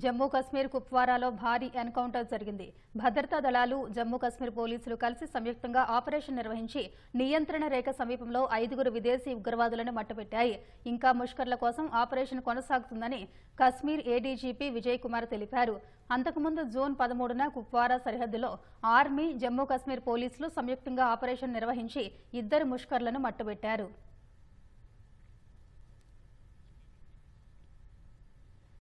జమ్మూ కశ్మీర్ కుప్వారాలో భారీ ఎన్కౌంటర్ జరిగింది భద్రతా దళాలు జమ్మూ కశ్మీర్ పోలీసులు కలిసి సంయుక్తంగా ఆపరేషన్ నిర్వహించి నియంత్రణ రేఖ సమీపంలో ఐదుగురు విదేశీ ఉగ్రవాదులను మట్టుపెట్టాయి ఇంకా ముష్కర్ల కోసం ఆపరేషన్ కొనసాగుతుందని కశ్మీర్ ఏడీజీపీ విజయ్ కుమార్ తెలిపారు అంతకుముందు జూన్ పదమూడున కుప్వారా సరిహద్దులో ఆర్మీ జమ్మూ కశ్మీర్ పోలీసులు సంయుక్తంగా ఆపరేషన్ నిర్వహించి ఇద్దరు ముష్కర్లను మట్టుబెట్టారు